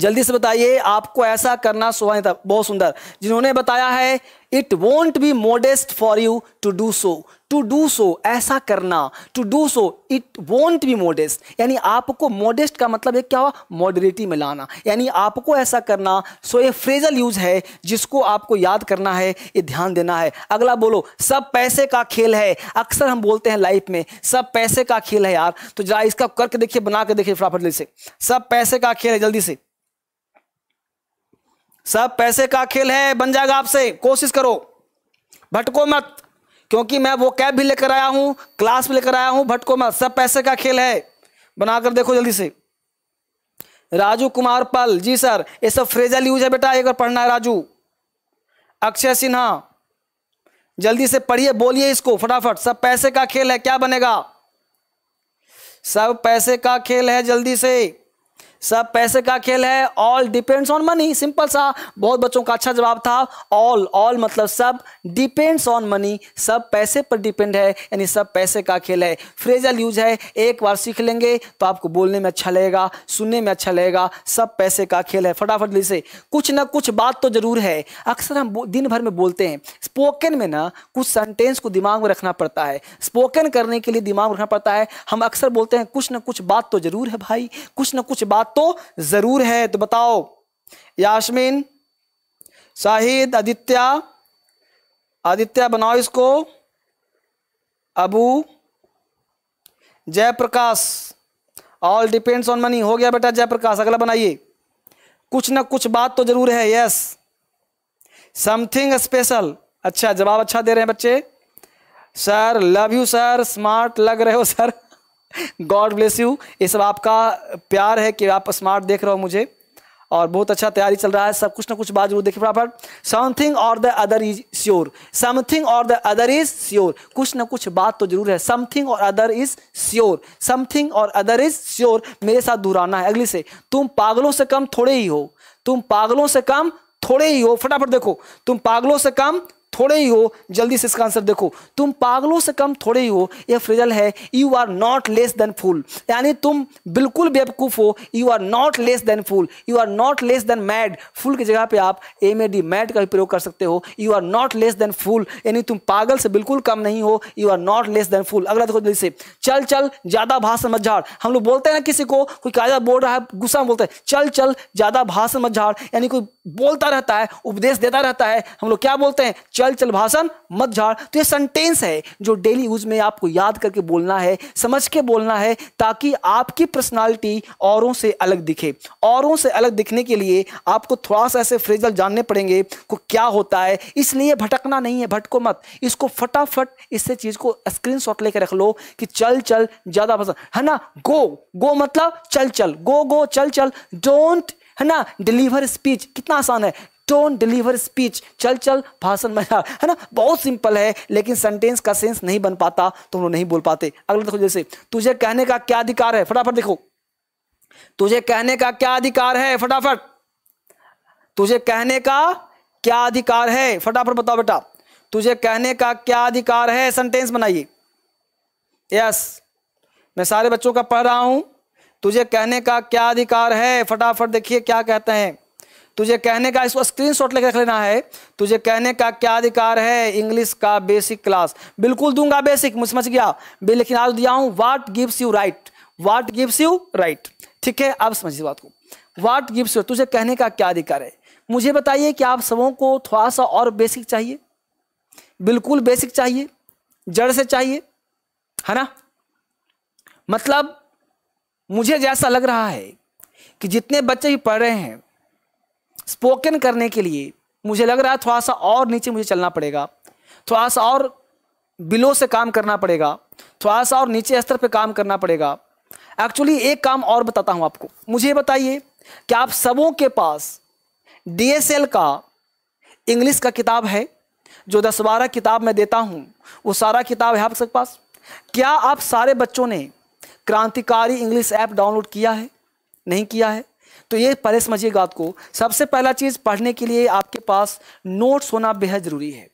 जल्दी से बताइए आपको ऐसा करना सुहाने था बहुत सुंदर जिन्होंने बताया है it won't be modest for you to do so to do so ऐसा करना to do so it won't be modest यानी आपको मोडेस्ट का मतलब एक क्या हुआ मॉडरेटी में लाना यानी आपको ऐसा करना सो ये फ्रेजल यूज है जिसको आपको याद करना है ये ध्यान देना है अगला बोलो सब पैसे का खेल है अक्सर हम बोलते हैं लाइफ में सब पैसे का खेल है यार तो जरा इसका करके देखिए बना के देखिए फटाफट से सब पैसे का खेल है जल्दी से सब पैसे का खेल है बन जाएगा आपसे कोशिश करो भटको मत क्योंकि मैं वो कैब भी लेकर आया हूँ क्लास भी लेकर आया हूँ भटको मत सब पैसे का खेल है बनाकर देखो जल्दी से राजू कुमार पल जी सर ये सब फ्रेजल यूज है बेटा एक बार पढ़ना है राजू अक्षय सिन्हा जल्दी से पढ़िए बोलिए इसको फटाफट सब पैसे का खेल है क्या बनेगा सब पैसे का खेल है जल्दी से सब पैसे का खेल है all depends on money simple सा बहुत बच्चों का अच्छा जवाब था ऑल ऑल मतलब सब डिपेंड्स ऑन मनी सब पैसे पर डिपेंड है यानी सब पैसे का खेल है फ्रेजल यूज है एक बार सीख लेंगे तो आपको बोलने में अच्छा लगेगा सुनने में अच्छा लगेगा सब पैसे का खेल है फटाफट से कुछ ना कुछ बात तो जरूर है अक्सर हम दिन भर में बोलते हैं स्पोकन में ना कुछ सेंटेंस को दिमाग में रखना पड़ता है स्पोकन करने के लिए दिमाग रखना पड़ता है हम अक्सर बोलते हैं कुछ ना कुछ बात तो जरूर है भाई कुछ ना कुछ बात तो ज़रूर है तो बताओ यासमिन शाहिद आदित्य आदित्य बनाओ इसको Abu Jayprakash all depends on money हो गया बेटा जयप्रकाश अगला बनाइए कुछ ना कुछ बात तो जरूर है यस समथिंग स्पेशल अच्छा जवाब अच्छा दे रहे हैं बच्चे sir love you sir smart लग रहे हो सर गॉड ब्लेस यू ये सब आपका प्यार है कि आप स्मार्ट देख रहे हो मुझे और बहुत अच्छा तैयारी चल रहा है सब कुछ ना कुछ बात जरूर देखिए फटाफट something or the other is sure something or the other is sure कुछ ना कुछ बात तो जरूर है something or other is sure something or other is sure मेरे साथ दोहराना है अगली से तुम पागलों से कम थोड़े ही हो तुम पागलों से कम थोड़े ही हो फटाफट देखो तुम पागलों से कम थोड़े ही हो जल्दी से इसका आंसर देखो तुम पागलों से कम थोड़े ही हो यह फ्रिजल है you are not less than fool यानी तुम बिल्कुल बेवकूफ हो you are not less than fool you are not less than mad fool की जगह पे आप एम ए डी मैड का भी प्रयोग कर सकते हो you are not less than fool यानी तुम पागल से बिल्कुल कम नहीं हो you are not less than fool अगला देखो जल्दी से चल चल ज्यादा भाषण मत झाड़ हम लोग बोलते हैं ना किसी को कोई कायदा बोल रहा है गुस्सा में बोलते हैं चल चल ज्यादा भाषण मत झाड़ यानी कोई बोलता रहता है उपदेश देता रहता है हम लोग क्या बोलते हैं चल चल भाषण मत झाड़ तो ये सेंटेंस है जो डेली यूज में आपको याद करके बोलना है समझ के बोलना है ताकि आपकी पर्सनालिटी औरों से अलग दिखे औरों से अलग दिखने के लिए आपको थोड़ा सा ऐसे फ्रेजल जानने पड़ेंगे को क्या होता है इसलिए भटकना नहीं है भटको मत इसको फटाफट इससे चीज़ को स्क्रीन शॉट लेकर रख लो कि चल चल ज़्यादा भाषण है ना गो गो मतलब चल चल गो गो चल चल डोंट है ना डिलीवर स्पीच कितना आसान है डोंट डिलीवर स्पीच चल चल भाषण में है ना बहुत सिंपल है लेकिन सेंटेंस का सेंस नहीं बन पाता तो हम लोग नहीं बोल पाते अगले देखो जैसे तुझे कहने का क्या अधिकार है फटाफट देखो तुझे कहने का क्या अधिकार है फटाफट तुझे कहने का क्या अधिकार है फटाफट बताओ बेटा तुझे कहने का क्या अधिकार है सेंटेंस बनाइए यस मैं सारे बच्चों का पढ़ रहा हूं तुझे कहने का क्या अधिकार है फटाफट देखिए क्या कहते हैं तुझे कहने का इसको स्क्रीन शॉट लेकर रख लेना है तुझे कहने का क्या अधिकार है इंग्लिश का बेसिक क्लास बिल्कुल दूंगा बेसिक मुझ समझ गया लेकिन आज दिया हूं what gives you right what gives you right ठीक है आप समझिए बात को वाट गिव्स यू तुझे कहने का क्या अधिकार है मुझे बताइए कि आप सबों को थोड़ा सा और बेसिक चाहिए बिल्कुल बेसिक चाहिए जड़ से चाहिए है ना मतलब मुझे जैसा लग रहा है कि जितने बच्चे भी पढ़ रहे हैं स्पोकन करने के लिए मुझे लग रहा है थोड़ा सा और नीचे मुझे चलना पड़ेगा थोड़ा सा और बिलो से काम करना पड़ेगा थोड़ा सा और नीचे स्तर पे काम करना पड़ेगा एक्चुअली एक काम और बताता हूँ आपको मुझे बताइए कि आप सबों के पास डी का इंग्लिश का किताब है जो दस बारह किताब मैं देता हूँ वो सारा किताब है आप सबके पास क्या आप सारे बच्चों ने क्रांतिकारी इंग्लिश ऐप डाउनलोड किया है नहीं किया है तो ये पहले समझिएगा आपको सबसे पहला चीज़ पढ़ने के लिए आपके पास नोट्स होना बेहद ज़रूरी है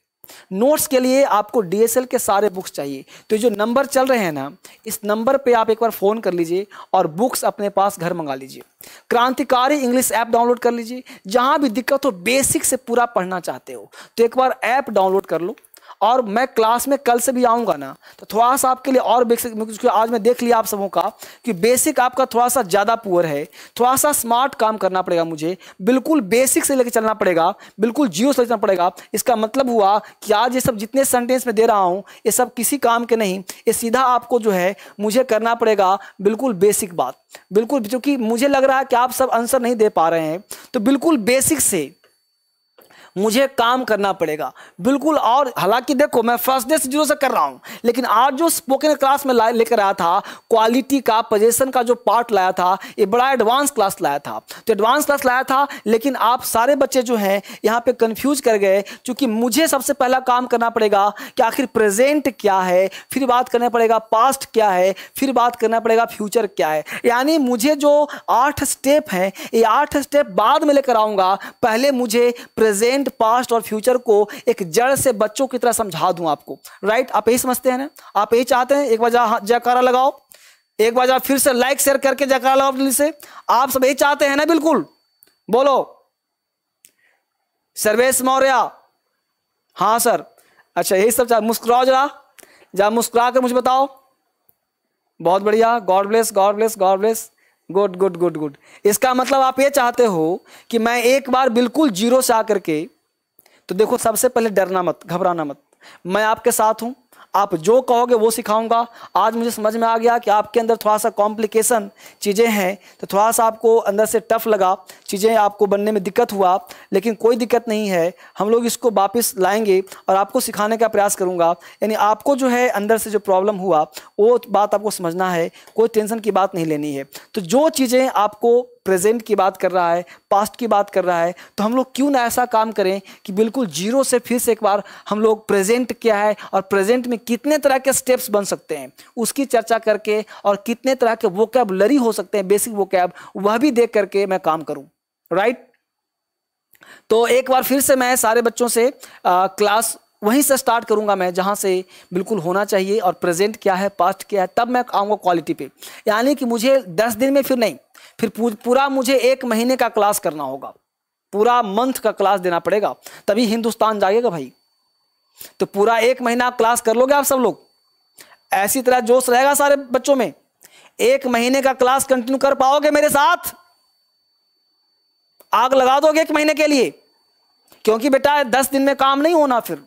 नोट्स के लिए आपको डीएसएल के सारे बुक्स चाहिए तो जो नंबर चल रहे हैं ना इस नंबर पे आप एक बार फ़ोन कर लीजिए और बुक्स अपने पास घर मंगा लीजिए क्रांतिकारी इंग्लिश ऐप डाउनलोड कर लीजिए जहाँ भी दिक्कत हो बेसिक से पूरा पढ़ना चाहते हो तो एक बार ऐप डाउनलोड कर लो और मैं क्लास में कल से भी आऊँगा ना तो थोड़ा सा आपके लिए और बेसिक आज मैं देख लिया आप सबों का कि बेसिक आपका थोड़ा सा ज़्यादा पुअर है थोड़ा सा स्मार्ट काम करना पड़ेगा मुझे बिल्कुल बेसिक से लेकर चलना पड़ेगा बिल्कुल जियो से चलना पड़ेगा इसका मतलब हुआ कि आज ये सब जितने सेंटेंस में दे रहा हूँ ये सब किसी काम के नहीं ये सीधा आपको जो है मुझे करना पड़ेगा बिल्कुल बेसिक बात बिल्कुल क्योंकि मुझे लग रहा है कि आप सब आंसर नहीं दे पा रहे हैं तो बिल्कुल बेसिक से मुझे काम करना पड़ेगा बिल्कुल और हालांकि देखो मैं फर्स्ट डे से जीरो से कर रहा हूँ लेकिन आज जो स्पोकन क्लास में लेकर आया था क्वालिटी का पोजेशन का जो पार्ट लाया था ये बड़ा एडवांस क्लास लाया था तो एडवांस क्लास लाया था लेकिन आप सारे बच्चे जो हैं यहाँ पे कन्फ्यूज कर गए क्योंकि मुझे सबसे पहला काम करना पड़ेगा कि आखिर प्रेजेंट क्या है फिर बात करना पड़ेगा पास्ट क्या है फिर बात करना पड़ेगा फ्यूचर क्या है यानी मुझे जो आठ स्टेप हैं ये आठ स्टेप बाद में लेकर आऊँगा पहले मुझे प्रेजेंट प्रेजेंट पास्ट और फ्यूचर को एक जड़ से बच्चों की तरह समझा दूं आपको राइट आप यही समझते हैं ना आप यही चाहते हैं एक बार जयकारा लगाओ एक बार फिर से लाइक शेयर करके जयकारा लगाओ दिल से आप सब यही चाहते हैं ना बिल्कुल बोलो सर्वेश मौर्य हाँ सर अच्छा यही सब मुस्कुराओ जरा जरा मुस्कुरा कर मुझे बताओ बहुत बढ़िया God bless God bless God bless good good good good इसका मतलब आप ये चाहते हो कि मैं एक बार बिल्कुल जीरो से आकर के तो देखो सबसे पहले डरना मत घबराना मत मैं आपके साथ हूँ आप जो कहोगे वो सिखाऊंगा आज मुझे समझ में आ गया कि आपके अंदर थोड़ा सा कॉम्प्लिकेशन चीज़ें हैं तो थोड़ा सा आपको अंदर से टफ लगा चीज़ें आपको बनने में दिक्कत हुआ लेकिन कोई दिक्कत नहीं है हम लोग इसको वापस लाएंगे और आपको सिखाने का प्रयास करूँगा यानी आपको जो है अंदर से जो प्रॉब्लम हुआ वो बात आपको समझना है कोई टेंशन की बात नहीं लेनी है तो जो चीज़ें आपको प्रेजेंट की बात कर रहा है पास्ट की बात कर रहा है तो हम लोग क्यों ना ऐसा काम करें कि बिल्कुल जीरो से फिर से एक बार हम लोग प्रेजेंट क्या है और प्रेजेंट में कितने तरह के स्टेप्स बन सकते हैं उसकी चर्चा करके और कितने तरह के लरी हो सकते हैं बेसिक वो वह भी देख करके मैं काम करूँ राइट तो एक बार फिर से मैं सारे बच्चों से आ, क्लास वहीं से स्टार्ट करूंगा मैं जहां से बिल्कुल होना चाहिए और प्रेजेंट क्या है पास्ट क्या है तब मैं आऊँगा क्वालिटी पे यानी कि मुझे दस दिन में फिर नहीं फिर पूरा मुझे एक महीने का क्लास करना होगा पूरा मंथ का क्लास देना पड़ेगा तभी हिंदुस्तान जाएगा भाई तो पूरा एक महीना क्लास कर लोगे आप सब लोग ऐसी तरह जोश रहेगा सारे बच्चों में एक महीने का क्लास कंटिन्यू कर पाओगे मेरे साथ आग लगा दोगे एक महीने के लिए क्योंकि बेटा दस दिन में काम नहीं होना फिर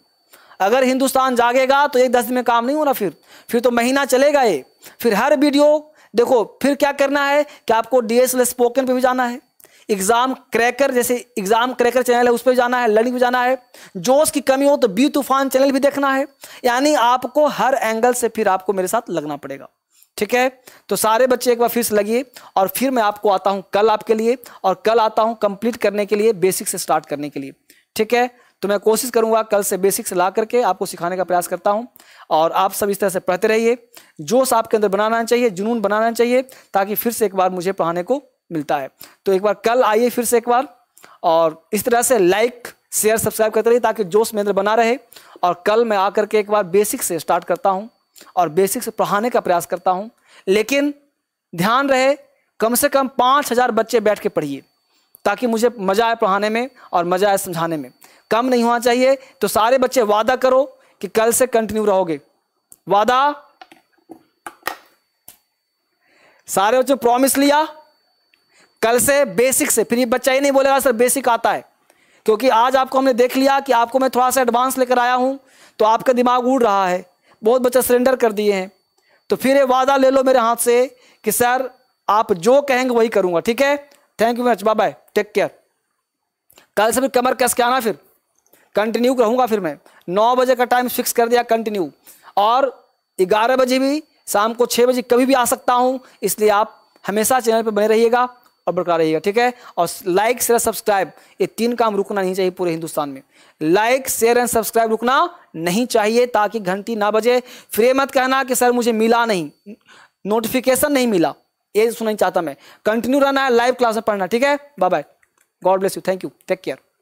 अगर हिंदुस्तान जागेगा तो एक दस दिन में काम नहीं होना फिर फिर तो महीना चलेगा ये फिर हर वीडियो देखो फिर क्या करना है कि आपको डीएसएल स्पोकन पे भी जाना है एग्जाम क्रैकर जैसे एग्जाम क्रैकर चैनल है उस पर भी जाना है लर्निंग भी जाना है जोश की कमी हो तो बी तूफान चैनल भी देखना है यानी आपको हर एंगल से फिर आपको मेरे साथ लगना पड़ेगा ठीक है तो सारे बच्चे एक बार फिर से लगिए और फिर मैं आपको आता हूं कल आपके लिए और कल आता हूं कंप्लीट करने के लिए बेसिक से स्टार्ट करने के लिए ठीक है तो मैं कोशिश करूंगा कल से बेसिक्स ला करके आपको सिखाने का प्रयास करता हूं और आप सब इस तरह से पढ़ते रहिए जोश आपके अंदर बनाना चाहिए जुनून बनाना चाहिए ताकि फिर से एक बार मुझे पढ़ाने को मिलता है तो एक बार कल आइए फिर से एक बार और इस तरह से लाइक शेयर सब्सक्राइब करते रहिए ताकि जोश मेरे अंदर बना रहे और कल मैं आकर के एक बार बेसिक से स्टार्ट करता हूँ और बेसिक से पढ़ाने का प्रयास करता हूँ लेकिन ध्यान रहे कम से कम पाँच हज़ार बच्चे बैठ के पढ़िए ताकि मुझे मज़ा आए पढ़ाने में और मज़ा आए समझाने में कम नहीं होना चाहिए तो सारे बच्चे वादा करो कि कल से कंटिन्यू रहोगे वादा सारे बच्चों प्रॉमिस लिया कल से बेसिक से फिर ये बच्चा ही नहीं बोलेगा सर बेसिक आता है क्योंकि आज आपको हमने देख लिया कि आपको मैं थोड़ा सा एडवांस लेकर आया हूं तो आपका दिमाग उड़ रहा है बहुत बच्चे सरेंडर कर दिए हैं तो फिर ये वादा ले लो मेरे हाथ से कि सर आप जो कहेंगे वही करूंगा ठीक है thank you much bye bye take care कल से फिर कमर कस के आना फिर कंटिन्यू रहूंगा फिर मैं नौ बजे का टाइम फिक्स कर दिया कंटिन्यू और ग्यारह बजे भी शाम को छः बजे कभी भी आ सकता हूँ इसलिए आप हमेशा चैनल पर बने रहिएगा और बरकरार रहिएगा ठीक है और लाइक शेयर सब्सक्राइब ये तीन काम रुकना नहीं चाहिए पूरे हिंदुस्तान में लाइक शेयर एंड सब्सक्राइब रुकना नहीं चाहिए ताकि घंटी ना बजे फिर मत कहना कि सर मुझे मिला नहीं नोटिफिकेशन नहीं मिला ये सुनना चाहता मैं कंटिन्यू रहना है लाइव क्लास में पढ़ना ठीक है bye bye God bless you thank you take care